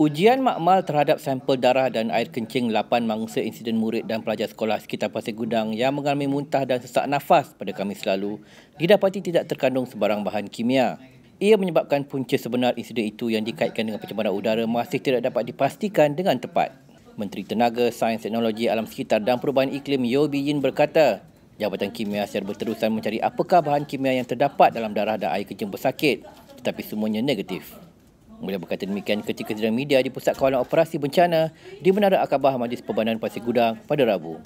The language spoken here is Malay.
Ujian makmal terhadap sampel darah dan air kencing lapan mangsa insiden murid dan pelajar sekolah sekitar Pasir Gudang yang mengalami muntah dan sesak nafas pada Khamis lalu didapati tidak terkandung sebarang bahan kimia. Ia menyebabkan punca sebenar insiden itu yang dikaitkan dengan pencemaran udara masih tidak dapat dipastikan dengan tepat. Menteri Tenaga, Sains Teknologi Alam Sekitar dan Perubahan Iklim Yeo Bi-Yin berkata, Jabatan Kimia secara berterusan mencari apakah bahan kimia yang terdapat dalam darah dan air kencing bersakit tetapi semuanya negatif. Beliau berkata demikian ketika sidang media di Pusat Kawalan Operasi Bencana di Menara Akabah Majlis Perbanan Pasir Gudang pada Rabu.